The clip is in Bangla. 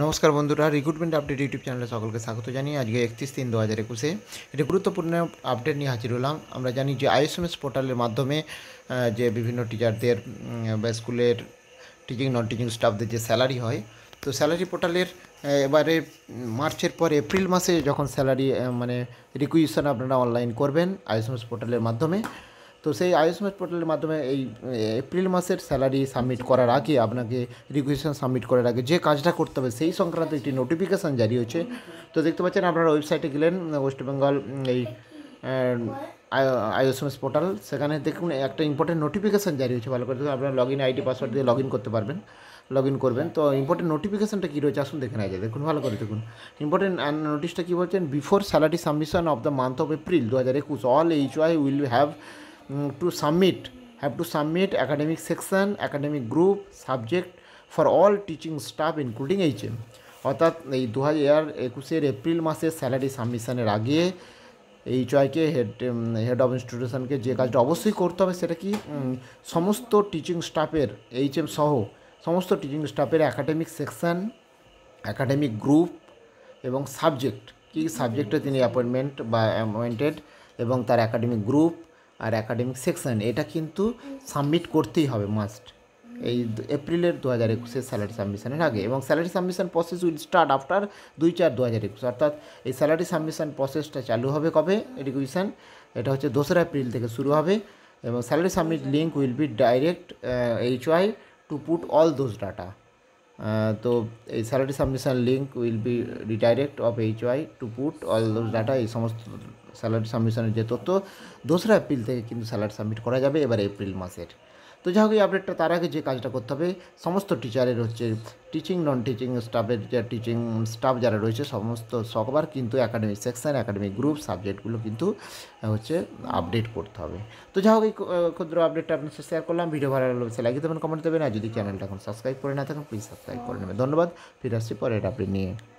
নমস্কার বন্ধুরা রিক্রুটমেন্ট আপডেট ইউটিউব চ্যানেলে সকলকে স্বাগত জানিয়ে আজকে একত্রিশ তিন দু হাজার একুশে একটি গুরুত্বপূর্ণ আপডেট নিয়ে হাজির হলাম আমরা জানি যে আইএসএমএস পোর্টালের মাধ্যমে যে বিভিন্ন টিচারদের বা স্কুলের টিচিং নন টিচিং স্টাফদের যে স্যালারি হয় তো স্যালারি পোর্টালের এবারে মার্চের পর এপ্রিল মাসে যখন স্যালারি মানে রিকুইশন আপনারা অনলাইন করবেন আইএসএমএস পোর্টালের মাধ্যমে তো সেই আয়ুষ্মান পোর্টালের মাধ্যমে এই এপ্রিল মাসের স্যালারি সাবমিট করার আগে আপনাকে রিকোয়েশন সাবমিট করার আগে যে কাজটা করতে হবে সেই সংক্রান্ত একটি নোটিফিকেশান জারি হয়েছে তো দেখতে পাচ্ছেন আপনারা ওয়েবসাইটে গেলেন ওয়েস্ট বেঙ্গল এই আয়ুষ্মান পোর্টাল সেখানে দেখুন একটা ইম্পর্টেন্ট নোটিফিকেশান জারি হয়েছে ভালো করে দেখুন আপনারা লগ ইন আইডি পাসওয়ার্ড দিয়ে লগ ইন করতে পারবেন লগ ইন করবেন তো ইম্পর্টেন্ট নোটিফিকেশানটা কী রয়েছে আসুন দেখে নেওয়া যায় দেখুন ভালো করে দেখুন ইম্পর্টেন্ট নোটিশটা কী বলছেন before salary submission of the month of April দু হাজার একুশ all H Y will have to submit have to submit academic section academic group subject for all teaching staff including HM অর্থাৎ এই দু হাজার একুশের এপ্রিল মাসে স্যালারি সাবমিশনের আগে এইচ ওয়াইকে হেড হেড অফ ইনস্টিটিউশনকে যে কাজটা অবশ্যই করতে হবে সেটা কি সমস্ত টিচিং স্টাফের এইচ এম সহ সমস্ত টিচিং স্টাফের একাডেমিক সেকশান একাডেমিক গ্রুপ এবং সাবজেক্ট কী সাবজেক্টে তিনি অ্যাপয়েন্টমেন্ট বা অ্যাপয়েন্টেড এবং তার একাডেমিক গ্রুপ আর একাডেমিক সেকশন এটা কিন্তু সাবমিট করতেই হবে মাস্ট এই এপ্রিলের দু হাজার একুশের স্যালারি সাবমিশনের আগে এবং salary submission process will start after দুই চার দু হাজার একুশ অর্থাৎ এই স্যালারি সাবমিশন প্রসেসটা চালু হবে কবে এডুকেশন এটা হচ্ছে দোসরা এপ্রিল থেকে শুরু হবে এবং salary submit link will be direct H Y to put all those data তো এই salary submission link will be redirect of H Y to put all those data এই সমস্ত স্যালারি সাবমিশনের যে তথ্য দোসরা এপ্রিল থেকে কিন্তু স্যালারি সাবমিট করা যাবে এবার এপ্রিল মাসের তো যাই হোক এই আপডেটটা তার আগে যে কাজটা করতে হবে সমস্ত টিচারের হচ্ছে টিচিং নন টিচিং স্টাফের যে টিচিং স্টাফ যারা রয়েছে সমস্ত সকবার কিন্তু একাডেমিক সেকশান একাডেমিক গ্রুপ সাবজেক্টগুলো কিন্তু হচ্ছে আপডেট করতে হবে তো যাই হোক এই ক্ষুদ্র আপডেটটা আপনার সাথে শেয়ার করলাম ভিডিও ভালো লাগলে লাইক দেবেন কমেন্ট দেবেন আর যদি চ্যানেলটা এখন সাবস্ক্রাইব করে না থাকেন প্লিজ সাবস্ক্রাইব করে নেবেন ধন্যবাদ ফিরে আসছি পরের আপডেট নিয়ে